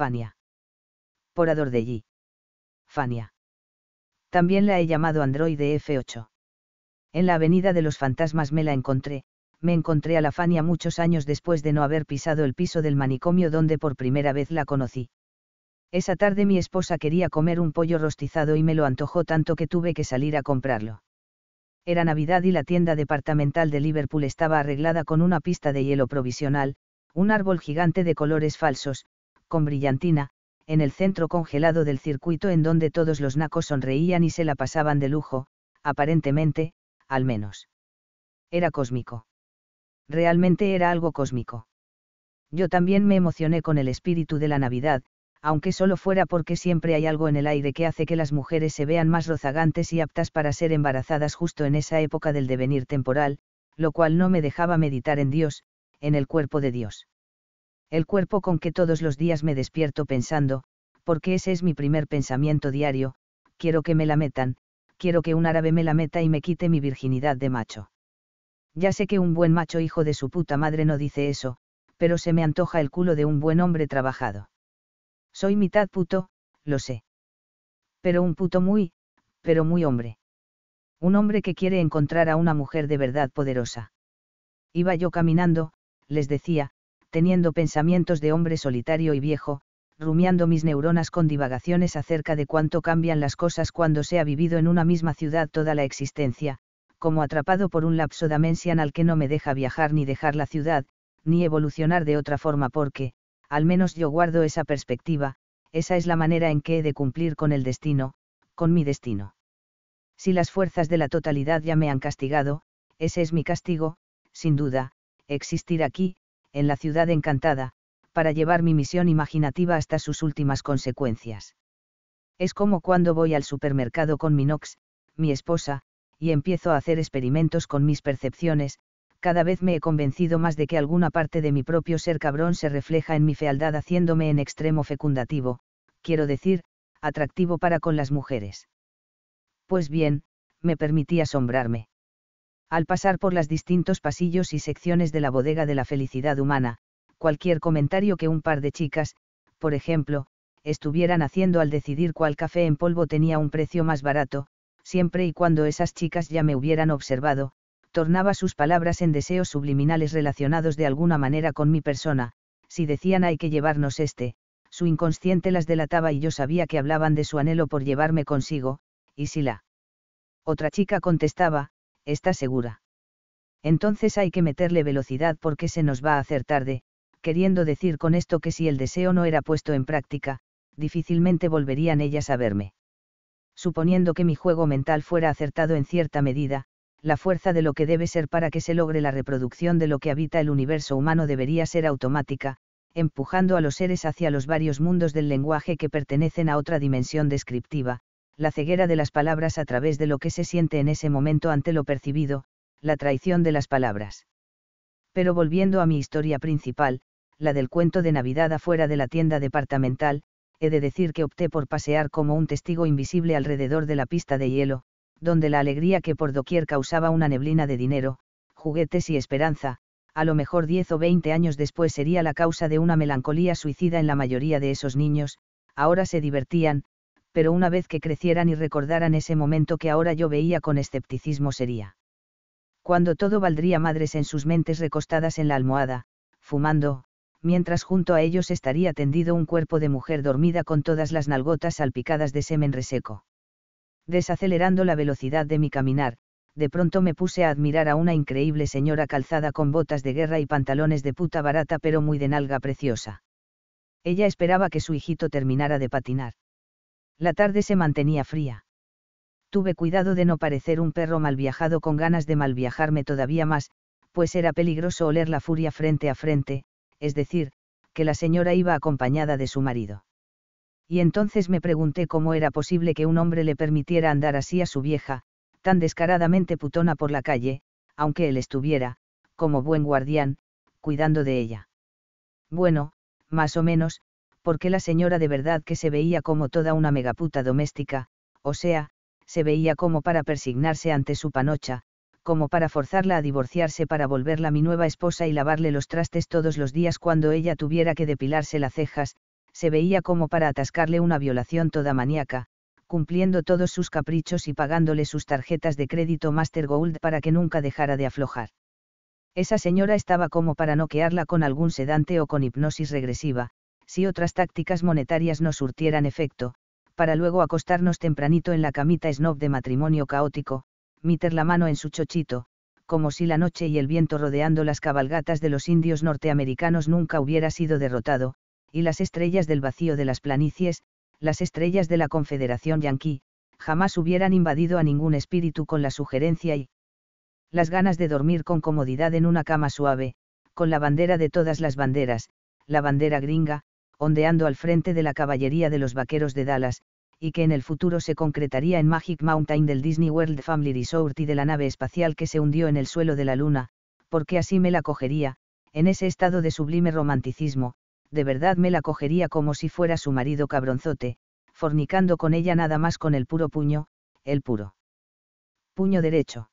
Fania. Por allí. Fania. También la he llamado Android F8. En la avenida de los fantasmas me la encontré, me encontré a la Fania muchos años después de no haber pisado el piso del manicomio donde por primera vez la conocí. Esa tarde mi esposa quería comer un pollo rostizado y me lo antojó tanto que tuve que salir a comprarlo. Era Navidad y la tienda departamental de Liverpool estaba arreglada con una pista de hielo provisional, un árbol gigante de colores falsos, con brillantina, en el centro congelado del circuito en donde todos los nacos sonreían y se la pasaban de lujo, aparentemente, al menos. Era cósmico. Realmente era algo cósmico. Yo también me emocioné con el espíritu de la Navidad, aunque solo fuera porque siempre hay algo en el aire que hace que las mujeres se vean más rozagantes y aptas para ser embarazadas justo en esa época del devenir temporal, lo cual no me dejaba meditar en Dios, en el cuerpo de Dios el cuerpo con que todos los días me despierto pensando, porque ese es mi primer pensamiento diario, quiero que me la metan, quiero que un árabe me la meta y me quite mi virginidad de macho. Ya sé que un buen macho hijo de su puta madre no dice eso, pero se me antoja el culo de un buen hombre trabajado. Soy mitad puto, lo sé. Pero un puto muy, pero muy hombre. Un hombre que quiere encontrar a una mujer de verdad poderosa. Iba yo caminando, les decía, teniendo pensamientos de hombre solitario y viejo, rumiando mis neuronas con divagaciones acerca de cuánto cambian las cosas cuando se ha vivido en una misma ciudad toda la existencia, como atrapado por un lapso damensian al que no me deja viajar ni dejar la ciudad, ni evolucionar de otra forma porque, al menos yo guardo esa perspectiva, esa es la manera en que he de cumplir con el destino, con mi destino. Si las fuerzas de la totalidad ya me han castigado, ese es mi castigo, sin duda, existir aquí, en la ciudad encantada, para llevar mi misión imaginativa hasta sus últimas consecuencias. Es como cuando voy al supermercado con Minox, mi esposa, y empiezo a hacer experimentos con mis percepciones, cada vez me he convencido más de que alguna parte de mi propio ser cabrón se refleja en mi fealdad haciéndome en extremo fecundativo, quiero decir, atractivo para con las mujeres. Pues bien, me permití asombrarme. Al pasar por los distintos pasillos y secciones de la bodega de la felicidad humana, cualquier comentario que un par de chicas, por ejemplo, estuvieran haciendo al decidir cuál café en polvo tenía un precio más barato, siempre y cuando esas chicas ya me hubieran observado, tornaba sus palabras en deseos subliminales relacionados de alguna manera con mi persona, si decían hay que llevarnos este, su inconsciente las delataba y yo sabía que hablaban de su anhelo por llevarme consigo, y si la otra chica contestaba, está segura. Entonces hay que meterle velocidad porque se nos va a hacer tarde, queriendo decir con esto que si el deseo no era puesto en práctica, difícilmente volverían ellas a verme. Suponiendo que mi juego mental fuera acertado en cierta medida, la fuerza de lo que debe ser para que se logre la reproducción de lo que habita el universo humano debería ser automática, empujando a los seres hacia los varios mundos del lenguaje que pertenecen a otra dimensión descriptiva, la ceguera de las palabras a través de lo que se siente en ese momento ante lo percibido, la traición de las palabras. Pero volviendo a mi historia principal, la del cuento de Navidad afuera de la tienda departamental, he de decir que opté por pasear como un testigo invisible alrededor de la pista de hielo, donde la alegría que por doquier causaba una neblina de dinero, juguetes y esperanza, a lo mejor diez o veinte años después sería la causa de una melancolía suicida en la mayoría de esos niños, ahora se divertían, pero una vez que crecieran y recordaran ese momento que ahora yo veía con escepticismo sería. Cuando todo valdría madres en sus mentes recostadas en la almohada, fumando, mientras junto a ellos estaría tendido un cuerpo de mujer dormida con todas las nalgotas salpicadas de semen reseco. Desacelerando la velocidad de mi caminar, de pronto me puse a admirar a una increíble señora calzada con botas de guerra y pantalones de puta barata pero muy de nalga preciosa. Ella esperaba que su hijito terminara de patinar la tarde se mantenía fría. Tuve cuidado de no parecer un perro mal viajado con ganas de mal viajarme todavía más, pues era peligroso oler la furia frente a frente, es decir, que la señora iba acompañada de su marido. Y entonces me pregunté cómo era posible que un hombre le permitiera andar así a su vieja, tan descaradamente putona por la calle, aunque él estuviera, como buen guardián, cuidando de ella. Bueno, más o menos, porque la señora de verdad que se veía como toda una megaputa doméstica, o sea, se veía como para persignarse ante su panocha, como para forzarla a divorciarse para volverla mi nueva esposa y lavarle los trastes todos los días cuando ella tuviera que depilarse las cejas, se veía como para atascarle una violación toda maníaca, cumpliendo todos sus caprichos y pagándole sus tarjetas de crédito Master Gold para que nunca dejara de aflojar. Esa señora estaba como para noquearla con algún sedante o con hipnosis regresiva, si otras tácticas monetarias no surtieran efecto, para luego acostarnos tempranito en la camita snob de matrimonio caótico, meter la mano en su chochito, como si la noche y el viento rodeando las cabalgatas de los indios norteamericanos nunca hubiera sido derrotado, y las estrellas del vacío de las planicies, las estrellas de la Confederación Yanqui, jamás hubieran invadido a ningún espíritu con la sugerencia y las ganas de dormir con comodidad en una cama suave, con la bandera de todas las banderas, la bandera gringa, ondeando al frente de la caballería de los vaqueros de Dallas, y que en el futuro se concretaría en Magic Mountain del Disney World Family Resort y de la nave espacial que se hundió en el suelo de la luna, porque así me la cogería, en ese estado de sublime romanticismo, de verdad me la cogería como si fuera su marido cabronzote, fornicando con ella nada más con el puro puño, el puro puño derecho.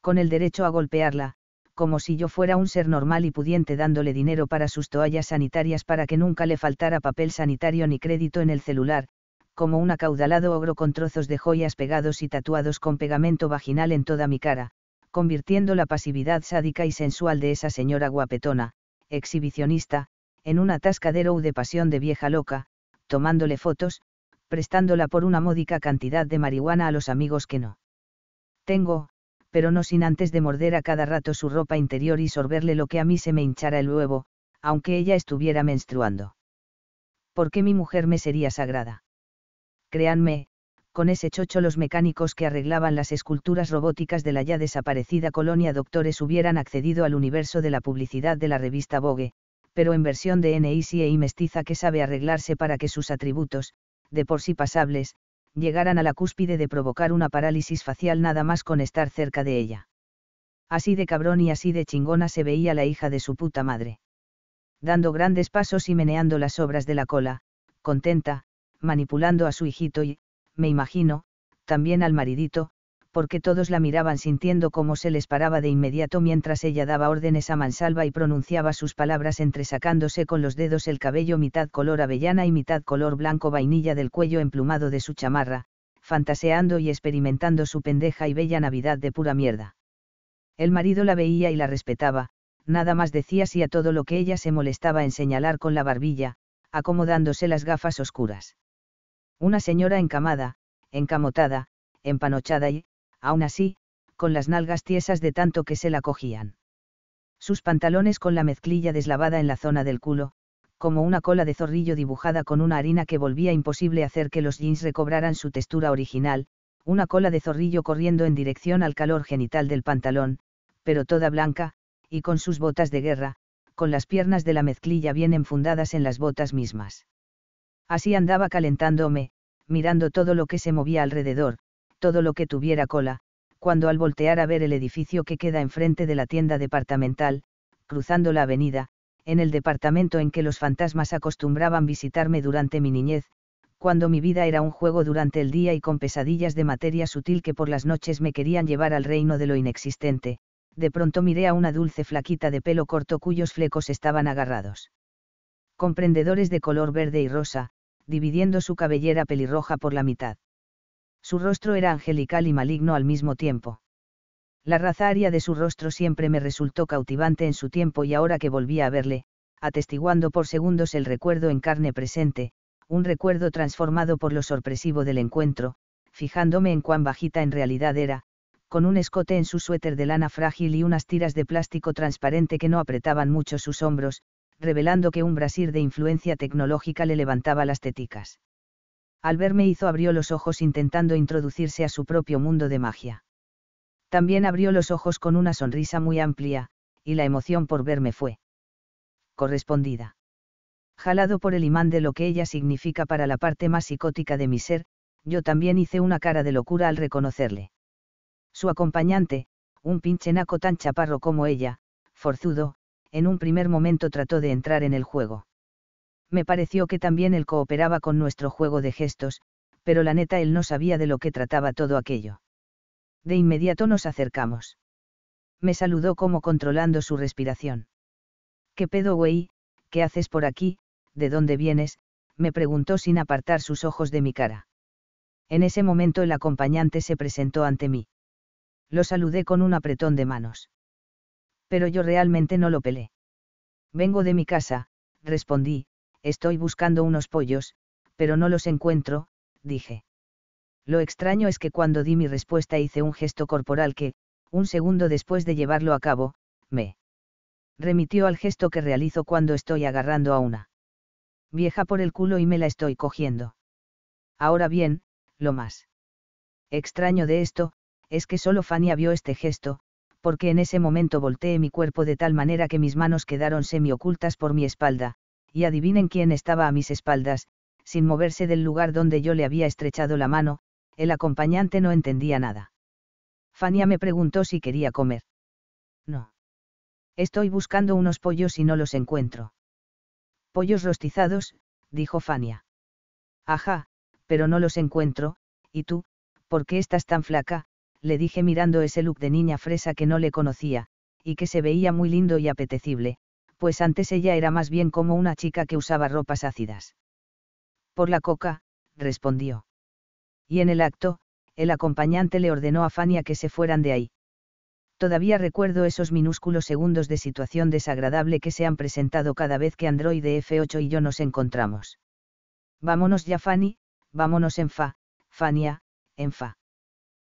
Con el derecho a golpearla, como si yo fuera un ser normal y pudiente dándole dinero para sus toallas sanitarias para que nunca le faltara papel sanitario ni crédito en el celular, como un acaudalado ogro con trozos de joyas pegados y tatuados con pegamento vaginal en toda mi cara, convirtiendo la pasividad sádica y sensual de esa señora guapetona, exhibicionista, en un atascadero de pasión de vieja loca, tomándole fotos, prestándola por una módica cantidad de marihuana a los amigos que no. Tengo, pero no sin antes de morder a cada rato su ropa interior y sorberle lo que a mí se me hinchara el huevo, aunque ella estuviera menstruando. ¿Por qué mi mujer me sería sagrada? Créanme, con ese chocho los mecánicos que arreglaban las esculturas robóticas de la ya desaparecida colonia Doctores hubieran accedido al universo de la publicidad de la revista Vogue, pero en versión de NICE y mestiza que sabe arreglarse para que sus atributos, de por sí pasables, llegaran a la cúspide de provocar una parálisis facial nada más con estar cerca de ella. Así de cabrón y así de chingona se veía la hija de su puta madre. Dando grandes pasos y meneando las obras de la cola, contenta, manipulando a su hijito y, me imagino, también al maridito, porque todos la miraban sintiendo cómo se les paraba de inmediato mientras ella daba órdenes a mansalva y pronunciaba sus palabras entresacándose con los dedos el cabello mitad color avellana y mitad color blanco vainilla del cuello emplumado de su chamarra, fantaseando y experimentando su pendeja y bella Navidad de pura mierda. El marido la veía y la respetaba, nada más decía si a todo lo que ella se molestaba en señalar con la barbilla, acomodándose las gafas oscuras. Una señora encamada, encamotada, empanochada y, aún así, con las nalgas tiesas de tanto que se la cogían. Sus pantalones con la mezclilla deslavada en la zona del culo, como una cola de zorrillo dibujada con una harina que volvía imposible hacer que los jeans recobraran su textura original, una cola de zorrillo corriendo en dirección al calor genital del pantalón, pero toda blanca, y con sus botas de guerra, con las piernas de la mezclilla bien enfundadas en las botas mismas. Así andaba calentándome, mirando todo lo que se movía alrededor, todo lo que tuviera cola, cuando al voltear a ver el edificio que queda enfrente de la tienda departamental, cruzando la avenida, en el departamento en que los fantasmas acostumbraban visitarme durante mi niñez, cuando mi vida era un juego durante el día y con pesadillas de materia sutil que por las noches me querían llevar al reino de lo inexistente, de pronto miré a una dulce flaquita de pelo corto cuyos flecos estaban agarrados. Comprendedores de color verde y rosa, dividiendo su cabellera pelirroja por la mitad. Su rostro era angelical y maligno al mismo tiempo. La raza aria de su rostro siempre me resultó cautivante en su tiempo y ahora que volví a verle, atestiguando por segundos el recuerdo en carne presente, un recuerdo transformado por lo sorpresivo del encuentro, fijándome en cuán bajita en realidad era, con un escote en su suéter de lana frágil y unas tiras de plástico transparente que no apretaban mucho sus hombros, revelando que un brasir de influencia tecnológica le levantaba las téticas al verme hizo abrió los ojos intentando introducirse a su propio mundo de magia. También abrió los ojos con una sonrisa muy amplia, y la emoción por verme fue correspondida. Jalado por el imán de lo que ella significa para la parte más psicótica de mi ser, yo también hice una cara de locura al reconocerle. Su acompañante, un pinche naco tan chaparro como ella, forzudo, en un primer momento trató de entrar en el juego me pareció que también él cooperaba con nuestro juego de gestos, pero la neta él no sabía de lo que trataba todo aquello. De inmediato nos acercamos. Me saludó como controlando su respiración. ¿Qué pedo, güey? ¿Qué haces por aquí? ¿De dónde vienes? me preguntó sin apartar sus ojos de mi cara. En ese momento el acompañante se presentó ante mí. Lo saludé con un apretón de manos. Pero yo realmente no lo pelé. Vengo de mi casa, respondí, Estoy buscando unos pollos, pero no los encuentro, dije. Lo extraño es que cuando di mi respuesta hice un gesto corporal que, un segundo después de llevarlo a cabo, me remitió al gesto que realizo cuando estoy agarrando a una vieja por el culo y me la estoy cogiendo. Ahora bien, lo más extraño de esto, es que solo Fania vio este gesto, porque en ese momento volteé mi cuerpo de tal manera que mis manos quedaron semiocultas por mi espalda, y adivinen quién estaba a mis espaldas, sin moverse del lugar donde yo le había estrechado la mano, el acompañante no entendía nada. Fania me preguntó si quería comer. No. Estoy buscando unos pollos y no los encuentro. Pollos rostizados, dijo Fania. Ajá, pero no los encuentro, ¿y tú? ¿Por qué estás tan flaca? le dije mirando ese look de niña fresa que no le conocía, y que se veía muy lindo y apetecible, pues antes ella era más bien como una chica que usaba ropas ácidas. Por la coca, respondió. Y en el acto, el acompañante le ordenó a Fania que se fueran de ahí. Todavía recuerdo esos minúsculos segundos de situación desagradable que se han presentado cada vez que Android F8 y yo nos encontramos. Vámonos ya, Fanny, vámonos en fa, Fania, en fa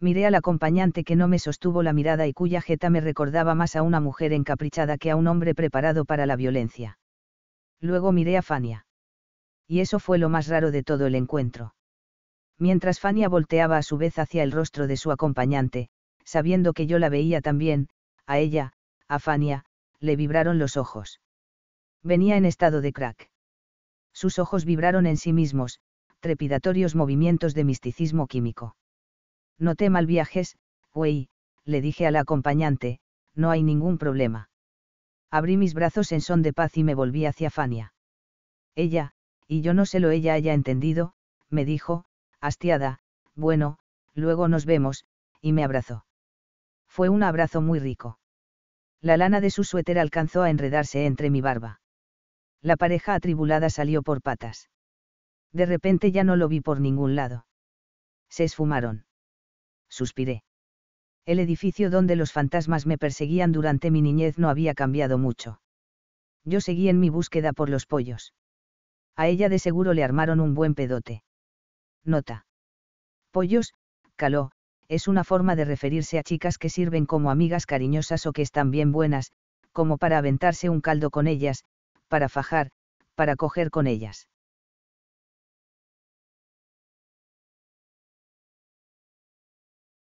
miré al acompañante que no me sostuvo la mirada y cuya jeta me recordaba más a una mujer encaprichada que a un hombre preparado para la violencia. Luego miré a Fania. Y eso fue lo más raro de todo el encuentro. Mientras Fania volteaba a su vez hacia el rostro de su acompañante, sabiendo que yo la veía también, a ella, a Fania, le vibraron los ojos. Venía en estado de crack. Sus ojos vibraron en sí mismos, trepidatorios movimientos de misticismo químico. No te viajes, güey, le dije a la acompañante, no hay ningún problema. Abrí mis brazos en son de paz y me volví hacia Fania. Ella, y yo no sé lo ella haya entendido, me dijo, hastiada, bueno, luego nos vemos, y me abrazó. Fue un abrazo muy rico. La lana de su suéter alcanzó a enredarse entre mi barba. La pareja atribulada salió por patas. De repente ya no lo vi por ningún lado. Se esfumaron suspiré. El edificio donde los fantasmas me perseguían durante mi niñez no había cambiado mucho. Yo seguí en mi búsqueda por los pollos. A ella de seguro le armaron un buen pedote. Nota. Pollos, caló, es una forma de referirse a chicas que sirven como amigas cariñosas o que están bien buenas, como para aventarse un caldo con ellas, para fajar, para coger con ellas.